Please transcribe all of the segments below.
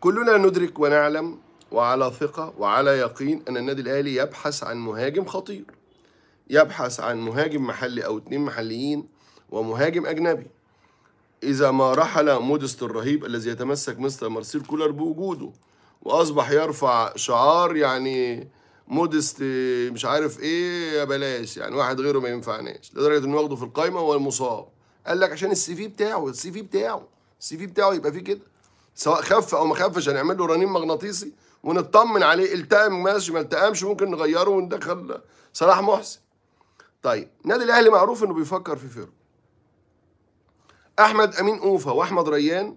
كلنا ندرك ونعلم وعلى ثقة وعلى يقين أن النادي الأهلي يبحث عن مهاجم خطير يبحث عن مهاجم محلي أو اتنين محليين ومهاجم أجنبي إذا ما رحل مودست الرهيب الذي يتمسك مستر مارسيل كولر بوجوده وأصبح يرفع شعار يعني مودست مش عارف إيه يا بلاش يعني واحد غيره ما ينفعناش لدرجة إنه واخده في القايمة والمصاب قال لك عشان السي في بتاعه السي في بتاعه السي في بتاعه يبقى فيه كده سواء خف او ما خفش هنعمل له رنين مغناطيسي ونطمن عليه التام ماشي ما التامش ممكن نغيره وندخل صلاح محسن طيب النادي الاهلي معروف انه بيفكر في فيرو احمد امين اوفا واحمد ريان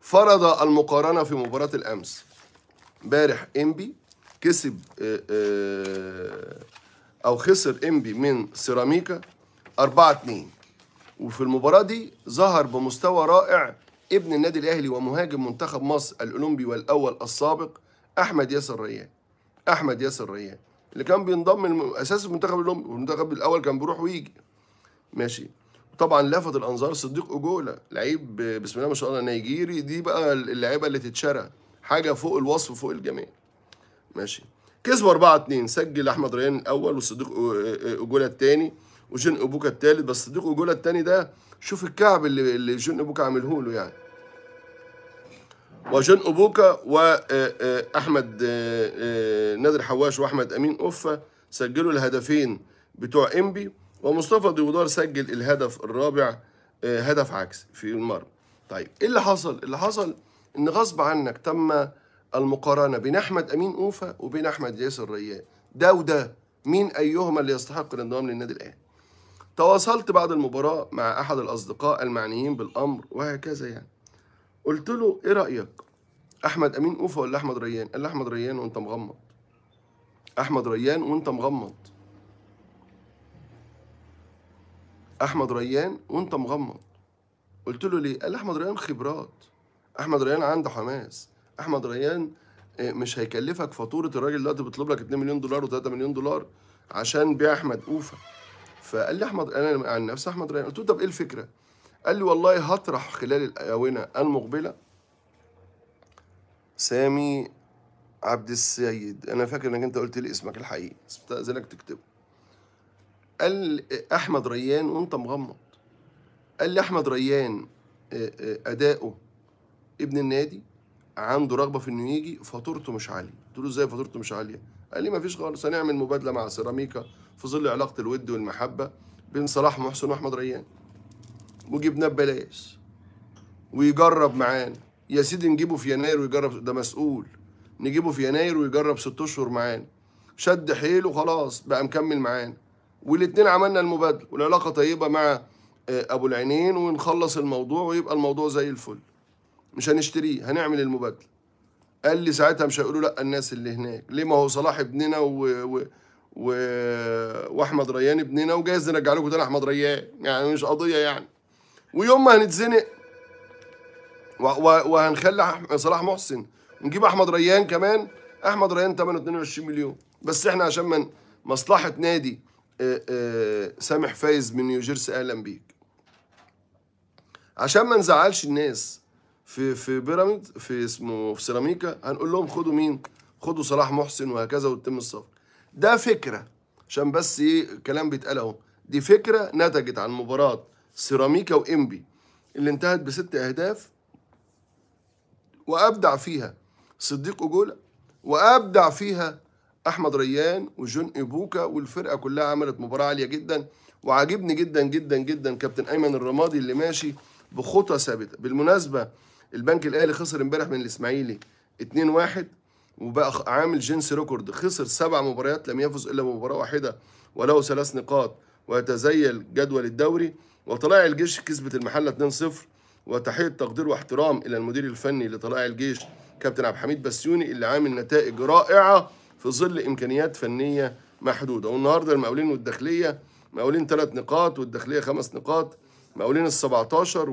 فرض المقارنه في مباراه الامس امبارح انبي كسب آه، آه، او خسر انبي من سيراميكا 4 2 وفي المباراه دي ظهر بمستوى رائع ابن النادي الاهلي ومهاجم منتخب مصر الاولمبي والاول السابق احمد ياسر ريان احمد ياسر ريان اللي كان بينضم اساس المنتخب الاولمبي والمنتخب الاول كان بيروح ويجي ماشي طبعا لفت الانظار صديق اوجولا لعيب بسم الله ما شاء الله نيجيري دي بقى اللعيبه اللي تتشرى حاجه فوق الوصف فوق الجميع ماشي كسبوا 4 2 سجل احمد ريان الاول وصديق اوجولا الثاني وجن ابوكا الثالث بس صديق اوجولا الثاني ده شوف الكعب اللي اللي جن ابوكا عامله له يعني وجن ابوكا واحمد آه، آه، آه، نادر حواش واحمد امين اوفا سجلوا الهدفين بتوع انبي ومصطفى ديودار سجل الهدف الرابع هدف عكسي في المرمى طيب ايه اللي حصل اللي حصل ان غصب عنك تم المقارنه بين احمد امين اوفا وبين احمد ياسر ريان ده وده مين ايهما اللي يستحق الانضمام للنادي الاهلي تواصلت بعد المباراة مع أحد الأصدقاء المعنيين بالأمر وهكذا يعني قلت له إيه رأيك؟ أحمد أمين أوفا ولا أحمد ريان؟ قال لي أحمد ريان وأنت مغمض أحمد ريان وأنت مغمض أحمد ريان وأنت مغمض قلت له ليه؟ قال لي أحمد ريان خبرات أحمد ريان عنده حماس أحمد ريان آه، مش هيكلفك فاتورة الراجل دلوقتي بيطلب لك 2 مليون دولار و3 مليون دولار عشان بيع أحمد أوفا فقال لي احمد انا عن نفسي احمد ريان قلت له طب ايه الفكره؟ قال لي والله هطرح خلال الاونه المقبله سامي عبد السيد انا فاكر انك انت قلت لي اسمك الحقيقي بس بتاذنك تكتبه قال احمد ريان وانت مغمض قال لي احمد ريان آه، آه، اداؤه ابن النادي عنده رغبه في انه يجي فاتورته مش عاليه قلت له ازاي فاتورته مش عاليه قال لي ما فيش خالص هنعمل مبادله مع سيراميكا في ظل علاقة الود والمحبة بين صلاح محسن وأحمد ريان وجبناه ببلاش ويجرب معانا يا سيدي نجيبه في يناير ويجرب ده مسؤول نجيبه في يناير ويجرب ست أشهر معانا شد حيله وخلاص بقى مكمل معانا والاتنين عملنا المبادلة والعلاقة طيبة مع آه، أبو العينين ونخلص الموضوع ويبقى الموضوع زي الفل مش هنشتريه هنعمل المبادلة قال لي ساعتها مش هيقولوا لا الناس اللي هناك ليه ما هو صلاح ابننا و... و... و... واحمد ريان ابننا وجايز نرجع لكم تاني احمد ريان يعني مش قضيه يعني ويوم ما هنتزنق و... و... وهنخلي صلاح محسن نجيب احمد ريان كمان احمد ريان ثمنه 22 مليون بس احنا عشان من مصلحه نادي آه، آه، سامح فايز من نيوجيرسي اهلا بيك عشان ما نزعلش الناس في في بيراميد في اسمه في سيراميكا هنقول لهم خدوا مين خدوا صلاح محسن وهكذا وتتم الصفقه ده فكرة عشان بس ايه الكلام بيتقال اهو دي فكرة نتجت عن مباراة سيراميكا وإنبي اللي انتهت بست أهداف وأبدع فيها صديق اجولا وأبدع فيها أحمد ريان وجون إبوكا والفرقة كلها عملت مباراة عالية جدا وعاجبني جدا جدا جدا كابتن أيمن الرمادي اللي ماشي بخطى ثابتة بالمناسبة البنك الأهلي خسر امبارح من الإسماعيلي 2-1 وبقى عامل جنس ريكورد خسر سبع مباريات لم يفز الا بمباراه واحده وله ثلاث نقاط ويتزيل جدول الدوري وطلائع الجيش كسبت المحله 2-0 وتحيه تقدير واحترام الى المدير الفني لطلائع الجيش كابتن عبد الحميد بسيوني اللي عامل نتائج رائعه في ظل امكانيات فنيه محدوده والنهارده المقاولين والداخليه مقاولين ثلاث نقاط والداخليه خمس نقاط مقاولين ال 17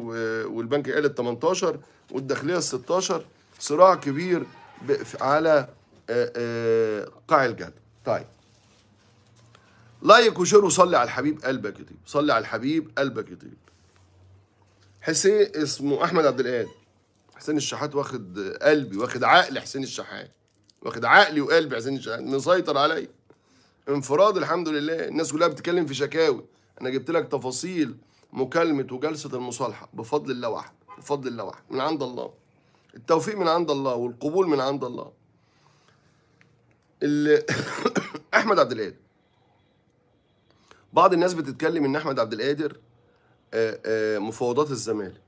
والبنك الاهلي ال 18 والداخليه ال 16 صراع كبير على آه، آه، قاع الجنة طيب لايك وشير وصلي على الحبيب قلبك يطيب صلي على الحبيب قلبك يطيب حسين اسمه احمد عبد القادر حسين الشحات واخد قلبي واخد عقل حسين الشحات واخد عقلي وقلبي حسين الشحات مسيطر عليا انفراد الحمد لله الناس كلها بتتكلم في شكاوي انا جبت لك تفاصيل مكالمه وجلسه المصالحه بفضل الله وحده بفضل الله وحده من عند الله التوفيق من عند الله والقبول من عند الله اللي احمد عبد القادر بعض الناس بتتكلم ان احمد عبد القادر آه، آه، مفاوضات الزمالك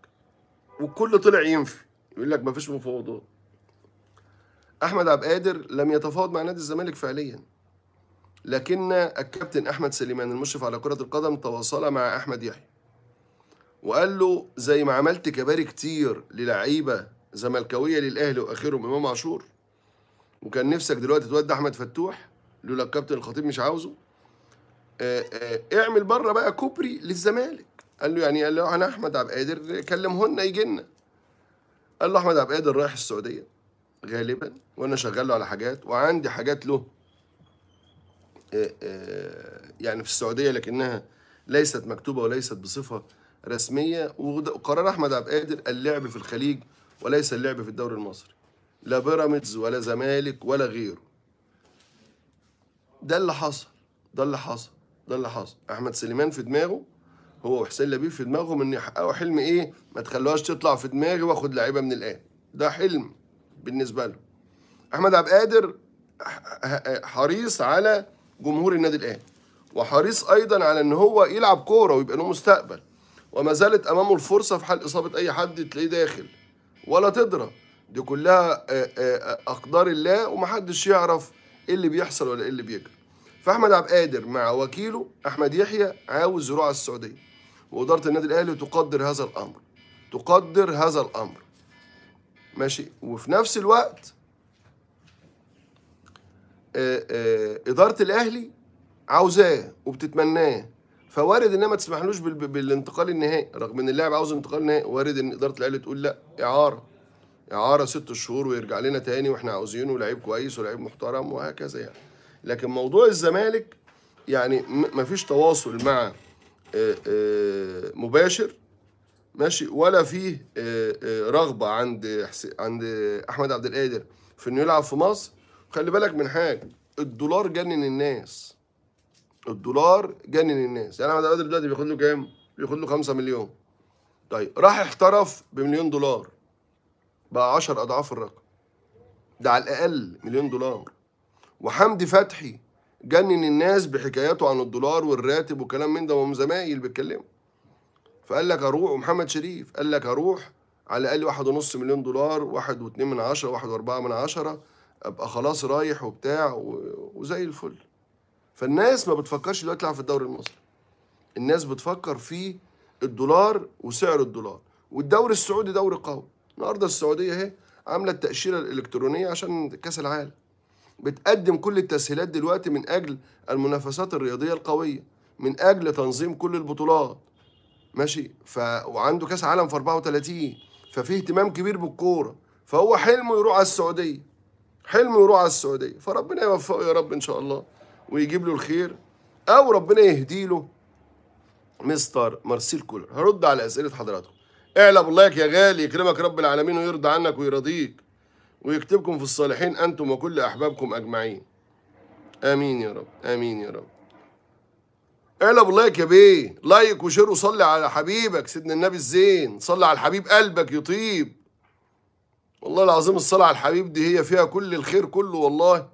والكل طلع ينفي يقول لك مفيش مفاوضات احمد عبد القادر لم يتفاوض مع نادي الزمالك فعليا لكن الكابتن احمد سليمان المشرف على كره القدم تواصل مع احمد يحيى وقال له زي ما عملت كباري كتير للعيبه زملكاويه للاهلي واخرهم امام عاشور وكان نفسك دلوقتي تودي احمد فتوح لولا الكابتن الخطيب مش عاوزه آه، آه، اعمل بره بقى كوبري للزمالك قال له يعني قال له انا احمد عبد القادر كلمهن يجي لنا قال له احمد عبد القادر رايح السعوديه غالبا وانا شغال له على حاجات وعندي حاجات له آه، يعني في السعوديه لكنها ليست مكتوبه وليست بصفه رسميه وقرار احمد عبد القادر اللعب في الخليج وليس اللعب في الدوري المصري لا بيراميدز ولا زمالك ولا غيره ده اللي حصل ده اللي حصل ده اللي حصل احمد سليمان في دماغه هو وحسين لبيب في دماغهم ان يحققوا حلم ايه ما تخلوهاش تطلع في دماغي واخد لعيبه من الان ده حلم بالنسبه له احمد عبد القادر حريص على جمهور النادي الاهلي وحريص ايضا على ان هو يلعب كوره ويبقى له مستقبل وما زالت امامه الفرصه في حال اصابه اي حد تلاقيه داخل ولا تضرب دي كلها آه، آه، اقدار الله ومحدش يعرف ايه اللي بيحصل ولا ايه اللي بيجري فاحمد عبد القادر مع وكيله احمد يحيى عاوز زراعه السعوديه واداره النادي الاهلي تقدر هذا الامر تقدر هذا الامر ماشي وفي نفس الوقت آه، اداره الاهلي عاوزاه وبتتمناه فوارد انها ما تسمحلوش بالانتقال النهائي رغم ان اللاعب عاوز انتقال نهائي وارد ان اداره الاهلي تقول لا اعاره اعاره ست شهور ويرجع لنا تاني واحنا عاوزينه لعيب كويس ولعيب محترم وهكذا يعني لكن موضوع الزمالك يعني ما فيش تواصل مع آه، آه، مباشر ماشي ولا فيه آه، رغبه عند عند احمد عبد القادر في انه يلعب في مصر خلي بالك من حاجه الدولار جنن الناس الدولار جنن الناس يعني احمد عبادر دلوقتي بياخد له كام؟ بياخد له 5 مليون طيب راح احترف بمليون دولار بقى 10 اضعاف الرقم ده على الاقل مليون دولار وحمدي فتحي جنن الناس بحكاياته عن الدولار والراتب وكلام من ده وهم زمايل بيتكلموا فقال لك اروح ومحمد شريف قال لك اروح على الاقل واحد ونص مليون دولار واحد واتنين من عشرة واحد واربعة من عشرة ابقى خلاص رايح وبتاع وزي الفل فالناس ما بتفكرش دلوقتي تلعب في الدوري المصري الناس بتفكر في الدولار وسعر الدولار والدوري السعودي دوري قوي النهارده السعوديه اهي عامله التاشيره الالكترونيه عشان كاس العالم بتقدم كل التسهيلات دلوقتي من اجل المنافسات الرياضيه القويه من اجل تنظيم كل البطولات ماشي ف... وعنده كاس عالم في 34 ففي اهتمام كبير بالكوره فهو حلمه يروح على السعوديه حلمه يروح على السعوديه فربنا يوفقه يا رب ان شاء الله ويجيب له الخير او ربنا يهدي له مستر مارسيل كولر هرد على اسئله حضراتكم اعلى بالله يا غالي يكرمك رب العالمين ويرضى عنك ويرضيك ويكتبكم في الصالحين انتم وكل احبابكم اجمعين امين يا رب امين يا رب اعلى بالله يا بيه لايك وشير وصلي على حبيبك سيدنا النبي الزين صلي على الحبيب قلبك يطيب والله العظيم الصلاة على الحبيب دي هي فيها كل الخير كله والله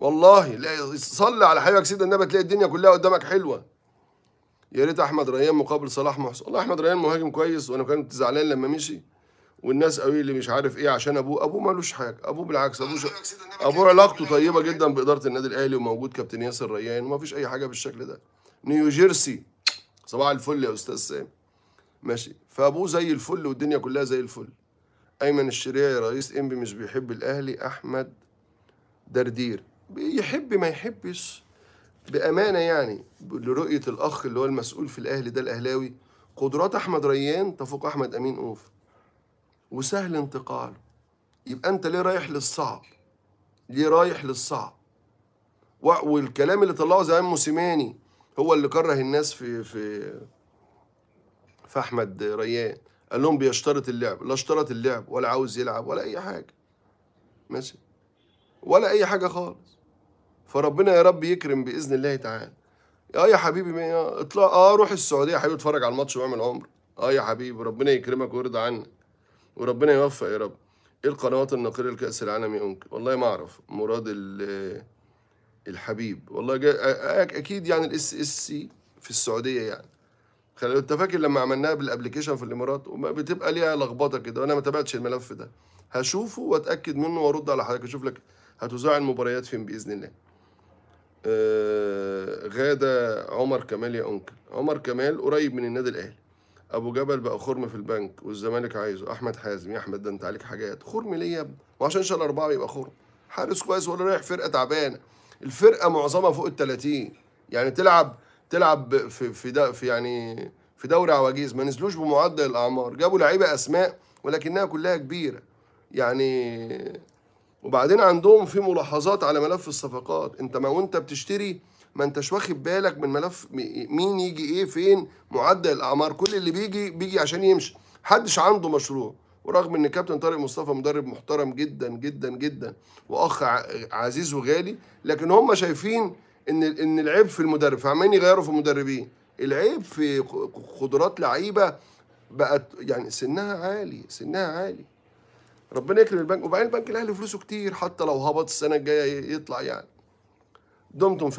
والله لا صلي على حبيبك سيدنا النبي تلاقي الدنيا كلها قدامك حلوه يا ريت احمد ريان مقابل صلاح محسن والله احمد ريان مهاجم كويس وانا كنت زعلان لما مشي والناس قوي اللي مش عارف ايه عشان ابوه ابوه مالوش حاجه ابوه بالعكس ابوه ابوه علاقته طيبه جدا إيه؟ باداره النادي الاهلي وموجود كابتن ياسر ريان وما فيش اي حاجه بالشكل ده نيو جيرسي صباح الفل يا استاذ سامي ماشي فابوه زي الفل والدنيا كلها زي الفل ايمن الشريعي رئيس انبي مش بيحب الاهلي احمد دردير يحب ما يحبش بامانه يعني لرؤيه الاخ اللي هو المسؤول في الاهلي ده الاهلاوي قدرات احمد ريان تفوق احمد امين اوف وسهل انتقاله يبقى انت ليه رايح للصعب ليه رايح للصعب والكلام اللي طلعه زمان موسيماني هو اللي كره الناس في في في احمد ريان قال لهم بيشترط اللعب لا اشترط اللعب ولا عاوز يلعب ولا اي حاجه ماشي ولا اي حاجه خالص فربنا يا رب يكرم باذن الله تعالى اه يا حبيبي اطلع اه روح السعوديه يا حبيبي اتفرج على الماتش واعمل عمر اه يا حبيبي ربنا يكرمك ويرضى عنك وربنا يوفق يا رب ايه القنوات الناقله لكاس العالم يمكن والله ما اعرف مراد الحبيب والله جا... اكيد يعني الاس اس سي في السعوديه يعني انت فاكر لما عملناها بالابلكيشن في الامارات بتبقى ليها لخبطه كده وانا ما تابعتش الملف ده هشوفه واتاكد منه وارد على حضرتك اشوف لك هتذاع المباريات فين باذن الله آه، غادة عمر كمال يا انكل عمر كمال قريب من النادي الاهلي ابو جبل بقى خرم في البنك والزمالك عايزه احمد حازم يا احمد ده انت عليك حاجات خرم ليه يا ابني وعشان شال اربعه يبقى خرم حارس كويس ولا رايح فرقه تعبانه الفرقه معظمها فوق ال 30 يعني تلعب تلعب في في, في يعني في دوري عواجيز ما نزلوش بمعدل الاعمار جابوا لعيبه اسماء ولكنها كلها كبيره يعني وبعدين عندهم في ملاحظات على ملف الصفقات انت ما وانت بتشتري ما انتش واخد بالك من ملف مين يجي ايه فين معدل الاعمار كل اللي بيجي بيجي عشان يمشي حدش عنده مشروع ورغم ان كابتن طارق مصطفى مدرب محترم جدا جدا جدا واخ عزيز وغالي لكن هم شايفين ان ان العيب في المدرب فعمالين يغيروا في المدربين العيب في قدرات لعيبه بقت يعني سنها عالي سنها عالي ربنا يكرم البنك وبعدين البنك الاهلي فلوسه كتير حتى لو هبط السنه الجايه يطلع يعني دمتم في